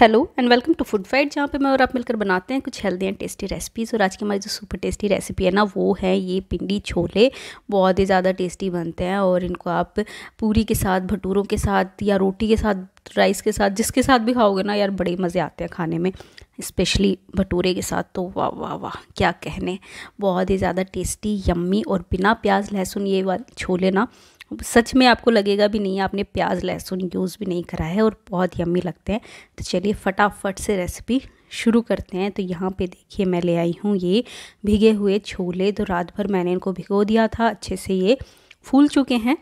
hello and welcome to food fight जहाँ पे मैं और आप मिलकर बनाते हैं कुछ हेल्दी एंड टेस्टी रेसिपीज़ और आज की हमारी जो सुपर टेस्टी रेसिपी है ना वो है ये पिंडी छोले बहुत ही ज़्यादा टेस्टी बनते हैं और इनको आप पूरी के साथ भटूरों के साथ या रोटी के साथ राइस के साथ जिसके साथ भी खाओगे ना यार बड़े मज़े आते हैं खाने में स्पेशली भटूरे के साथ तो वाह वाह वाह क्या कहने बहुत ही ज़्यादा टेस्टी यम्मी और बिना प्याज लहसुन ये वाले छोले ना सच में आपको लगेगा भी नहीं आपने प्याज लहसुन यूज़ भी नहीं करा है और बहुत यम्मी लगते हैं तो चलिए फटाफट से रेसिपी शुरू करते हैं तो यहाँ पे देखिए मैं ले आई हूँ ये भिगे हुए छोले तो रात भर मैंने इनको भिगो दिया था अच्छे से ये फूल चुके हैं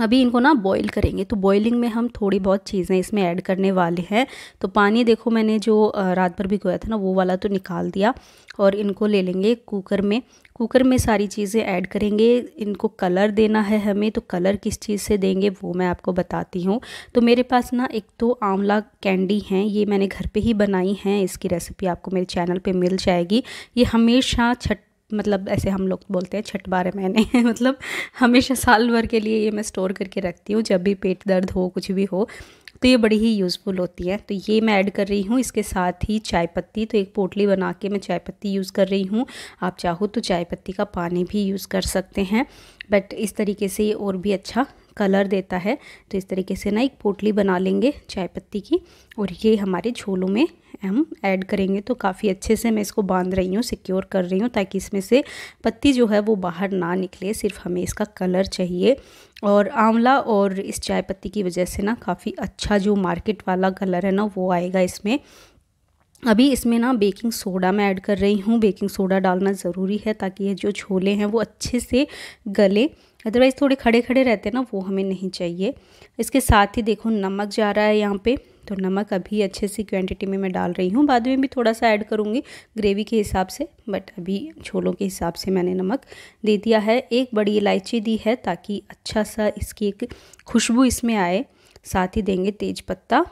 अभी इनको ना बॉईल करेंगे तो बॉइलिंग में हम थोड़ी बहुत चीज़ें इसमें ऐड करने वाले हैं तो पानी देखो मैंने जो रात भर भिगोया था ना वो वाला तो निकाल दिया और इनको ले लेंगे कुकर में कुकर में सारी चीज़ें ऐड करेंगे इनको कलर देना है हमें तो कलर किस चीज़ से देंगे वो मैं आपको बताती हूँ तो मेरे पास ना एक तो आंवला कैंडी हैं ये मैंने घर पर ही बनाई हैं इसकी रेसिपी आपको मेरे चैनल पर मिल जाएगी ये हमेशा छठ मतलब ऐसे हम लोग बोलते हैं छठ बारह महीने मतलब हमेशा साल भर के लिए ये मैं स्टोर करके रखती हूँ जब भी पेट दर्द हो कुछ भी हो तो ये बड़ी ही यूज़फुल होती है तो ये मैं ऐड कर रही हूँ इसके साथ ही चाय पत्ती तो एक पोटली बना के मैं चाय पत्ती यूज़ कर रही हूँ आप चाहो तो चाय पत्ती का पानी भी यूज़ कर सकते हैं बट इस तरीके से ये और भी अच्छा कलर देता है तो इस तरीके से ना एक पोटली बना लेंगे चाय पत्ती की और ये हमारे झोलों में हम ऐड करेंगे तो काफ़ी अच्छे से मैं इसको बांध रही हूँ सिक्योर कर रही हूँ ताकि इसमें से पत्ती जो है वो बाहर ना निकले सिर्फ हमें इसका कलर चाहिए और आंवला और इस चाय पत्ती की वजह से ना काफ़ी अच्छा जो मार्केट वाला कलर है ना वो आएगा इसमें अभी इसमें ना बेकिंग सोडा मैं ऐड कर रही हूँ बेकिंग सोडा डालना ज़रूरी है ताकि ये जो छोले हैं वो अच्छे से गले अदरवाइज़ थोड़े खड़े खड़े रहते हैं ना वो हमें नहीं चाहिए इसके साथ ही देखो नमक जा रहा है यहाँ पे तो नमक अभी अच्छे सी क्वांटिटी में मैं डाल रही हूँ बाद में भी थोड़ा सा ऐड करूँगी ग्रेवी के हिसाब से बट अभी छोलों के हिसाब से मैंने नमक दे दिया है एक बड़ी इलायची दी है ताकि अच्छा सा इसकी एक खुशबू इसमें आए साथ ही देंगे पत्ता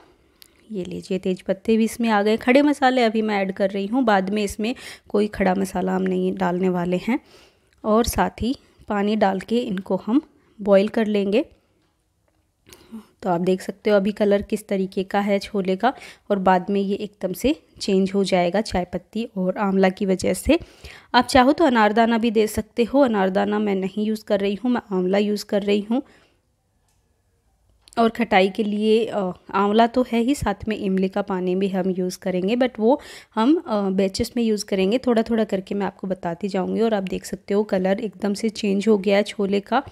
ये लीजिए तेज पत्ते भी इसमें आ गए खड़े मसाले अभी मैं ऐड कर रही हूँ बाद में इसमें कोई खड़ा मसाला हम नहीं डालने वाले हैं और साथ ही पानी डाल के इनको हम बॉईल कर लेंगे तो आप देख सकते हो अभी कलर किस तरीके का है छोले का और बाद में ये एकदम से चेंज हो जाएगा चाय पत्ती और आंवला की वजह से आप चाहो तो अनारदाना भी दे सकते हो अनारदाना मैं नहीं यूज़ कर रही हूँ मैं आंवला यूज़ कर रही हूँ और खटाई के लिए आंवला तो है ही साथ में इमली का पानी भी हम यूज़ करेंगे बट वो हम बैचेस में यूज़ करेंगे थोड़ा थोड़ा करके मैं आपको बताती जाऊँगी और आप देख सकते हो कलर एकदम से चेंज हो गया है छोले का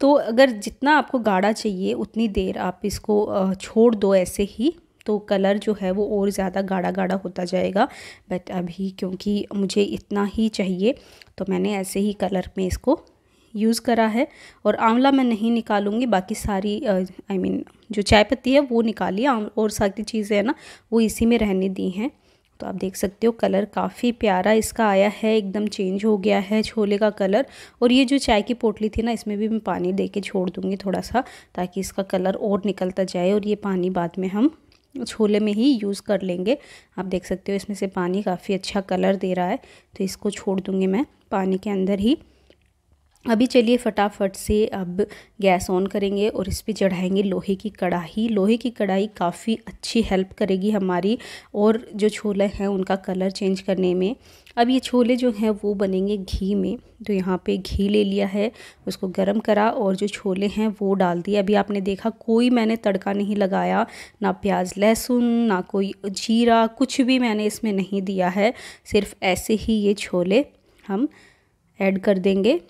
तो अगर जितना आपको गाढ़ा चाहिए उतनी देर आप इसको छोड़ दो ऐसे ही तो कलर जो है वो और ज़्यादा गाढ़ा गाढ़ा होता जाएगा बट अभी क्योंकि मुझे इतना ही चाहिए तो मैंने ऐसे ही कलर में इसको यूज़ करा है और आंवला मैं नहीं निकालूंगी बाकी सारी आई मीन जो चाय पत्ती है वो निकाली और सारी चीज़ें हैं ना वो इसी में रहने दी हैं तो आप देख सकते हो कलर काफ़ी प्यारा इसका आया है एकदम चेंज हो गया है छोले का कलर और ये जो चाय की पोटली थी ना इसमें भी मैं पानी दे के छोड़ दूँगी थोड़ा सा ताकि इसका कलर और निकलता जाए और ये पानी बाद में हम छोले में ही यूज़ कर लेंगे आप देख सकते हो इसमें से पानी काफ़ी अच्छा कलर दे रहा है तो इसको छोड़ दूँगी मैं पानी के अंदर ही अभी चलिए फटाफट से अब गैस ऑन करेंगे और इस पर चढ़ाएंगे लोहे की कढ़ाई लोहे की कढ़ाई काफ़ी अच्छी हेल्प करेगी हमारी और जो छोले हैं उनका कलर चेंज करने में अब ये छोले जो हैं वो बनेंगे घी में तो यहाँ पे घी ले लिया है उसको गर्म करा और जो छोले हैं वो डाल दिए अभी आपने देखा कोई मैंने तड़का नहीं लगाया ना प्याज लहसुन ना कोई जीरा कुछ भी मैंने इसमें नहीं दिया है सिर्फ ऐसे ही ये छोले हम ऐड कर देंगे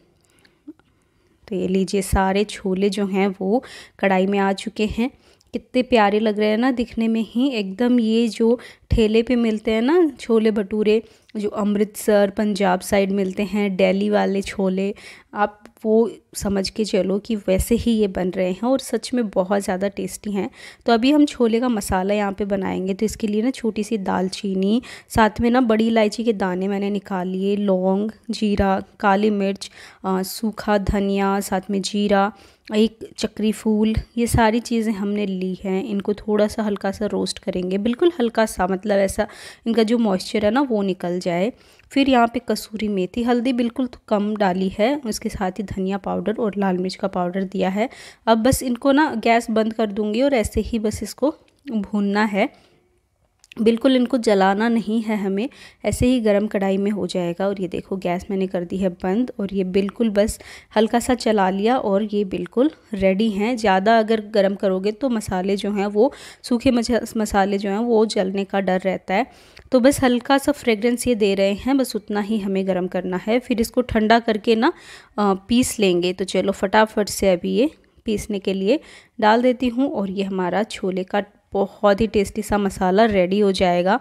तो ये लीजिए सारे छोले जो हैं वो कढ़ाई में आ चुके हैं कितने प्यारे लग रहे हैं ना दिखने में ही एकदम ये जो ठेले पे मिलते हैं ना छोले भटूरे जो अमृतसर पंजाब साइड मिलते हैं दिल्ली वाले छोले आप वो समझ के चलो कि वैसे ही ये बन रहे हैं और सच में बहुत ज़्यादा टेस्टी हैं तो अभी हम छोले का मसाला यहाँ पे बनाएंगे तो इसके लिए ना छोटी सी दालचीनी साथ में ना बड़ी इलायची के दाने मैंने निकाल लिए लौंग जीरा काली मिर्च आ, सूखा धनिया साथ में जीरा एक चक्री फूल ये सारी चीज़ें हमने ली हैं इनको थोड़ा सा हल्का सा रोस्ट करेंगे बिल्कुल हल्का सा मतलब ऐसा इनका जो मॉइस्चर है ना वो निकल जाए फिर यहाँ पे कसूरी मेथी हल्दी बिल्कुल तो कम डाली है उसके साथ ही धनिया पाउडर और लाल मिर्च का पाउडर दिया है अब बस इनको ना गैस बंद कर दूँगी और ऐसे ही बस इसको भूनना है बिल्कुल इनको जलाना नहीं है हमें ऐसे ही गरम कढ़ाई में हो जाएगा और ये देखो गैस मैंने कर दी है बंद और ये बिल्कुल बस हल्का सा चला लिया और ये बिल्कुल रेडी हैं ज़्यादा अगर गरम करोगे तो मसाले जो हैं वो सूखे मसाले जो हैं वो जलने का डर रहता है तो बस हल्का सा फ्रेगरेंस ये दे रहे हैं बस उतना ही हमें गर्म करना है फिर इसको ठंडा करके ना पीस लेंगे तो चलो फटाफट से अभी ये पीसने के लिए डाल देती हूँ और ये हमारा छोले का बहुत ही टेस्टी सा मसाला रेडी हो जाएगा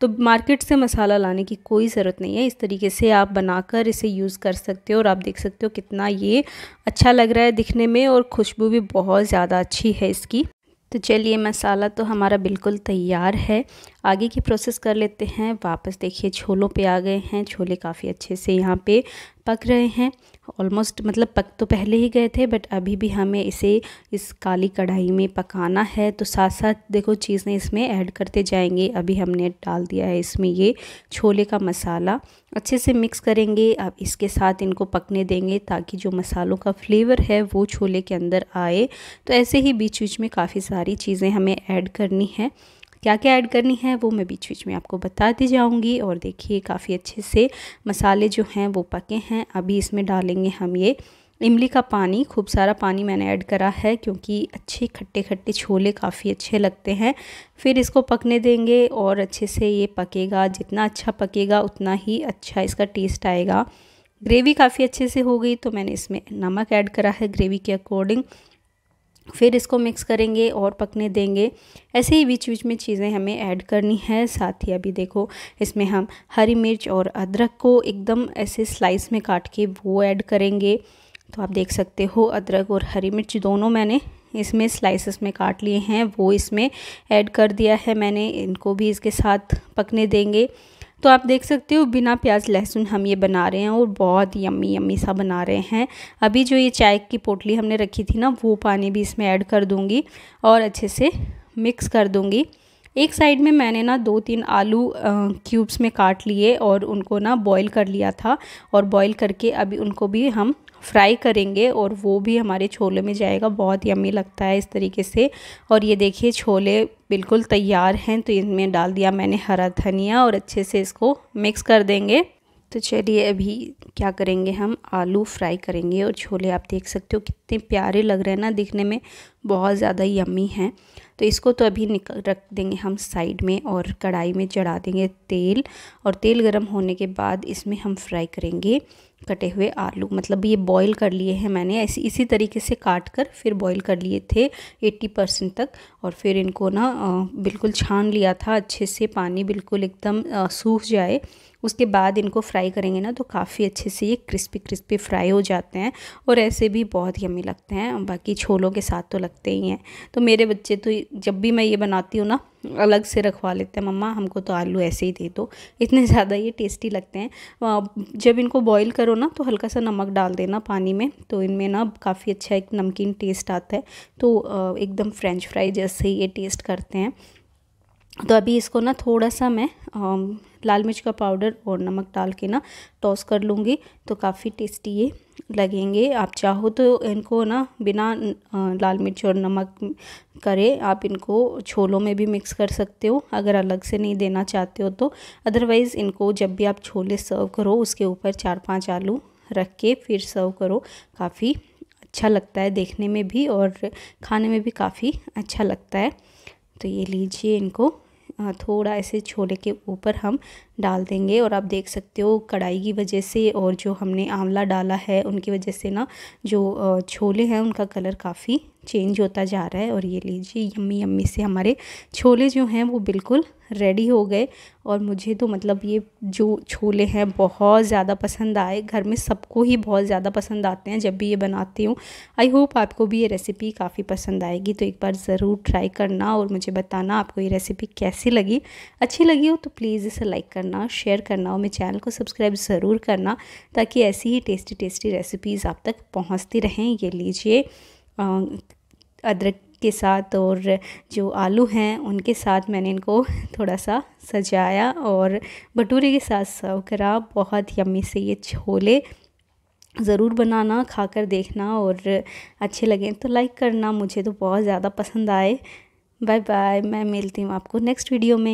तो मार्केट से मसाला लाने की कोई ज़रूरत नहीं है इस तरीके से आप बनाकर इसे यूज़ कर सकते हो और आप देख सकते हो कितना ये अच्छा लग रहा है दिखने में और खुशबू भी बहुत ज़्यादा अच्छी है इसकी तो चलिए मसाला तो हमारा बिल्कुल तैयार है आगे की प्रोसेस कर लेते हैं वापस देखिए छोलों पे आ गए हैं छोले काफ़ी अच्छे से यहाँ पे पक रहे हैं ऑलमोस्ट मतलब पक तो पहले ही गए थे बट अभी भी हमें इसे इस काली कढ़ाई में पकाना है तो साथ साथ देखो चीज़ें इसमें ऐड करते जाएंगे अभी हमने डाल दिया है इसमें ये छोले का मसाला अच्छे से मिक्स करेंगे अब इसके साथ इनको पकने देंगे ताकि जो मसालों का फ्लेवर है वो छोले के अंदर आए तो ऐसे ही बीच बीच में काफ़ी सारी चीज़ें हमें ऐड करनी है क्या क्या ऐड करनी है वो मैं बीच बीच में आपको बताती जाऊँगी और देखिए काफ़ी अच्छे से मसाले जो हैं वो पके हैं अभी इसमें डालेंगे हम ये इमली का पानी खूब सारा पानी मैंने ऐड करा है क्योंकि अच्छे खट्टे खट्टे छोले काफ़ी अच्छे लगते हैं फिर इसको पकने देंगे और अच्छे से ये पकेगा जितना अच्छा पकेगा उतना ही अच्छा इसका टेस्ट आएगा ग्रेवी काफ़ी अच्छे से हो गई तो मैंने इसमें नमक ऐड करा है ग्रेवी के अकॉर्डिंग फिर इसको मिक्स करेंगे और पकने देंगे ऐसे ही बीच बीच में चीज़ें हमें ऐड करनी है साथ ही अभी देखो इसमें हम हरी मिर्च और अदरक को एकदम ऐसे स्लाइस में काट के वो ऐड करेंगे तो आप देख सकते हो अदरक और हरी मिर्च दोनों मैंने इसमें स्लाइसेस में काट लिए हैं वो इसमें ऐड कर दिया है मैंने इनको भी इसके साथ पकने देंगे तो आप देख सकते हो बिना प्याज लहसुन हम ये बना रहे हैं और बहुत यम्मी यम्मी सा बना रहे हैं अभी जो ये चाय की पोटली हमने रखी थी ना वो पानी भी इसमें ऐड कर दूँगी और अच्छे से मिक्स कर दूँगी एक साइड में मैंने ना दो तीन आलू क्यूब्स में काट लिए और उनको ना बॉईल कर लिया था और बॉईल करके अभी उनको भी हम फ्राई करेंगे और वो भी हमारे छोले में जाएगा बहुत यमी लगता है इस तरीके से और ये देखिए छोले बिल्कुल तैयार हैं तो इनमें डाल दिया मैंने हरा धनिया और अच्छे से इसको मिक्स कर देंगे तो चलिए अभी क्या करेंगे हम आलू फ्राई करेंगे और छोले आप देख सकते हो कितने प्यारे लग रहे हैं ना दिखने में बहुत ज़्यादा यम्मी है तो इसको तो अभी निकल रख देंगे हम साइड में और कढ़ाई में चढ़ा देंगे तेल और तेल गर्म होने के बाद इसमें हम फ्राई करेंगे कटे हुए आलू मतलब ये बॉईल कर लिए हैं मैंने ऐसे इसी तरीके से काट कर फिर बॉईल कर लिए थे 80 परसेंट तक और फिर इनको ना बिल्कुल छान लिया था अच्छे से पानी बिल्कुल एकदम सूख जाए उसके बाद इनको फ्राई करेंगे ना तो काफ़ी अच्छे से ये क्रिस्पी क्रिस्पी फ्राई हो जाते हैं और ऐसे भी बहुत यमी लगते हैं बाकी छोलों के साथ तो लगते सकते ही हैं तो मेरे बच्चे तो जब भी मैं ये बनाती हूँ ना अलग से रखवा लेते हैं मम्मा हमको तो आलू ऐसे ही दे दो इतने ज़्यादा ये टेस्टी लगते हैं जब इनको बॉईल करो ना तो हल्का सा नमक डाल देना पानी में तो इनमें ना काफ़ी अच्छा एक नमकीन टेस्ट आता है तो एकदम फ्रेंच फ्राई जैसे ही ये टेस्ट करते हैं तो अभी इसको ना थोड़ा सा मैं आ, लाल मिर्च का पाउडर और नमक डाल के ना टॉस कर लूँगी तो काफ़ी टेस्टी ये लगेंगे आप चाहो तो इनको ना बिना लाल मिर्च और नमक करे आप इनको छोलों में भी मिक्स कर सकते हो अगर अलग से नहीं देना चाहते हो तो अदरवाइज़ इनको जब भी आप छोले सर्व करो उसके ऊपर चार पाँच आलू रख के फिर सर्व करो काफ़ी अच्छा लगता है देखने में भी और खाने में भी काफ़ी अच्छा लगता है तो ये लीजिए इनको थोड़ा ऐसे छोले के ऊपर हम डाल देंगे और आप देख सकते हो कढ़ाई की वजह से और जो हमने आंवला डाला है उनकी वजह से ना जो छोले हैं उनका कलर काफ़ी चेंज होता जा रहा है और ये लीजिए यम्मी यम्मी से हमारे छोले जो हैं वो बिल्कुल रेडी हो गए और मुझे तो मतलब ये जो छोले हैं बहुत ज़्यादा पसंद आए घर में सबको ही बहुत ज़्यादा पसंद आते हैं जब भी ये बनाती हूँ आई होप आपको भी ये रेसिपी काफ़ी पसंद आएगी तो एक बार ज़रूर ट्राई करना और मुझे बताना आपको ये रेसिपी कैसी लगी अच्छी लगी हो तो प्लीज़ इसे लाइक करना करना शेयर करना और मेरे चैनल को सब्सक्राइब ज़रूर करना ताकि ऐसी ही टेस्टी टेस्टी रेसिपीज़ आप तक पहुँचती रहें ये लीजिए अदरक के साथ और जो आलू हैं उनके साथ मैंने इनको थोड़ा सा सजाया और भटूरे के साथ सर्व करा बहुत यम्मी से ये छोले ज़रूर बनाना खाकर देखना और अच्छे लगे तो लाइक करना मुझे तो बहुत ज़्यादा पसंद आए बाय बाय मैं मिलती हूँ आपको नेक्स्ट वीडियो में